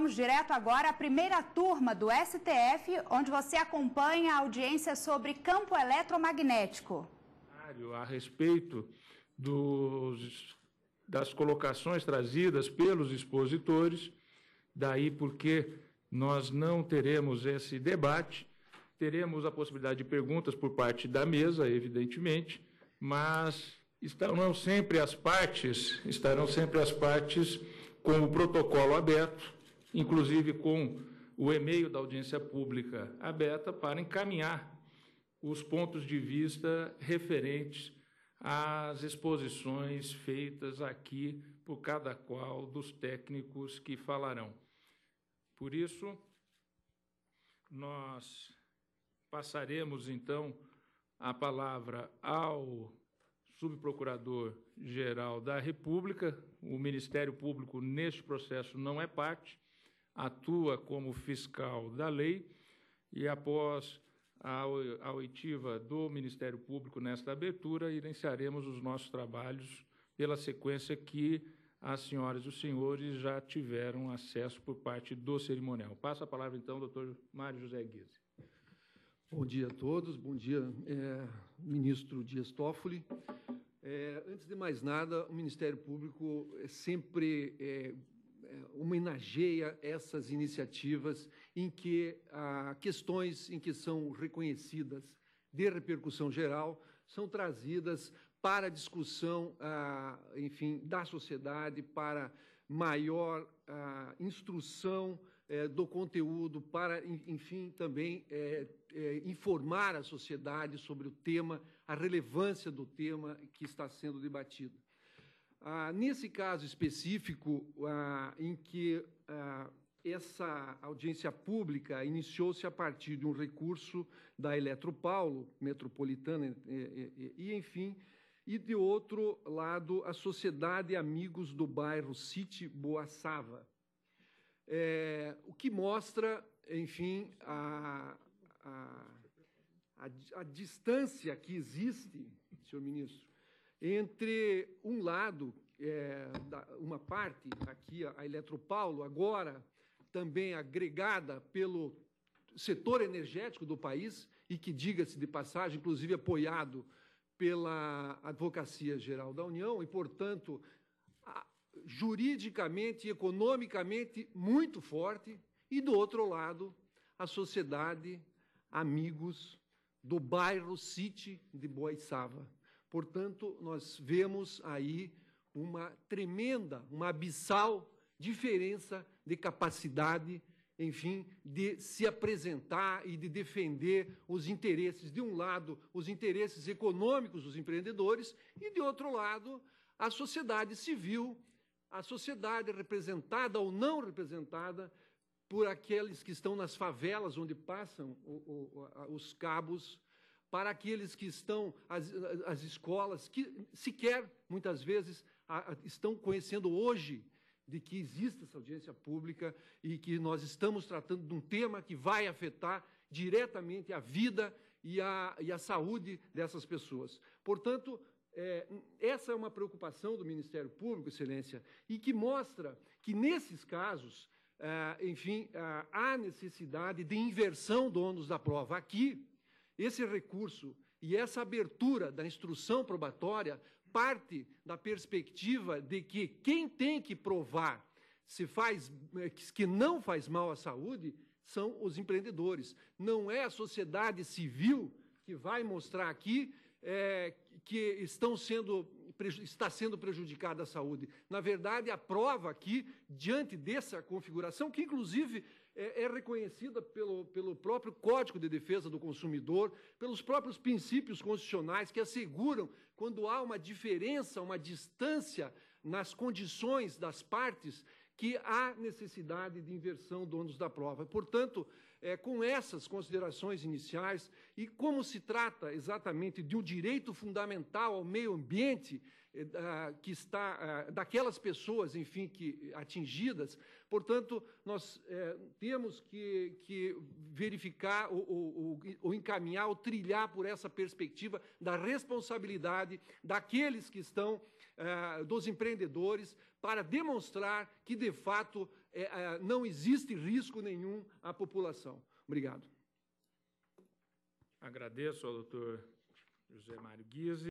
vamos direto agora à primeira turma do STF, onde você acompanha a audiência sobre campo eletromagnético. A respeito dos, das colocações trazidas pelos expositores, daí porque nós não teremos esse debate, teremos a possibilidade de perguntas por parte da mesa, evidentemente, mas estarão sempre as partes, estarão sempre as partes com o protocolo aberto inclusive com o e-mail da audiência pública aberta para encaminhar os pontos de vista referentes às exposições feitas aqui por cada qual dos técnicos que falarão. Por isso, nós passaremos então a palavra ao subprocurador-geral da República. O Ministério Público, neste processo, não é parte atua como fiscal da lei e após a, oitiva do Ministério Público nesta abertura, iniciaremos os nossos trabalhos pela sequência que as senhoras e os senhores já tiveram acesso por parte do cerimonial. Passa a palavra, então, ao doutor Mário José Guise. Bom dia a todos, bom dia, é, ministro Dias Toffoli. É, antes de mais nada, o Ministério Público é sempre é, é, homenageia essas iniciativas em que questões em que são reconhecidas de repercussão geral são trazidas para discussão, ah, enfim, da sociedade, para maior ah, instrução eh, do conteúdo, para, enfim, também eh, eh, informar a sociedade sobre o tema, a relevância do tema que está sendo debatido. Ah, nesse caso específico, ah, em que ah, essa audiência pública iniciou-se a partir de um recurso da Eletropaulo, metropolitana, e, e, e enfim, e de outro lado, a Sociedade Amigos do Bairro City Boaçava. É, o que mostra, enfim, a, a, a, a distância que existe, senhor ministro, entre um lado, é, uma parte, aqui a Eletropaulo, agora também agregada pelo setor energético do país, e que, diga-se de passagem, inclusive apoiado pela Advocacia Geral da União, e, portanto, juridicamente e economicamente muito forte, e, do outro lado, a sociedade, amigos do bairro City de Boa Sava Portanto, nós vemos aí uma tremenda, uma abissal diferença de capacidade, enfim, de se apresentar e de defender os interesses, de um lado, os interesses econômicos dos empreendedores, e de outro lado, a sociedade civil, a sociedade representada ou não representada por aqueles que estão nas favelas onde passam os cabos para aqueles que estão, as, as escolas, que sequer, muitas vezes, a, a, estão conhecendo hoje de que existe essa audiência pública e que nós estamos tratando de um tema que vai afetar diretamente a vida e a, e a saúde dessas pessoas. Portanto, é, essa é uma preocupação do Ministério Público, Excelência, e que mostra que, nesses casos, é, enfim, é, há necessidade de inversão do ônus da prova. Aqui, esse recurso e essa abertura da instrução probatória parte da perspectiva de que quem tem que provar se faz eh, que não faz mal à saúde são os empreendedores. Não é a sociedade civil que vai mostrar aqui é, que estão sendo, está sendo prejudicada a saúde. Na verdade, a prova aqui, diante dessa configuração, que inclusive é, é reconhecida pelo, pelo próprio Código de Defesa do Consumidor, pelos próprios princípios constitucionais que asseguram quando há uma diferença, uma distância nas condições das partes, que há necessidade de inversão do ônus da prova. Portanto, é, com essas considerações iniciais e como se trata exatamente de um direito fundamental ao meio ambiente, eh, que está, eh, daquelas pessoas, enfim, que atingidas. Portanto, nós é, temos que, que verificar ou, ou, ou, encaminhar ou trilhar por essa perspectiva da responsabilidade daqueles que estão, é, dos empreendedores, para demonstrar que, de fato, é, não existe risco nenhum à população. Obrigado. Agradeço ao doutor José Mário Guise.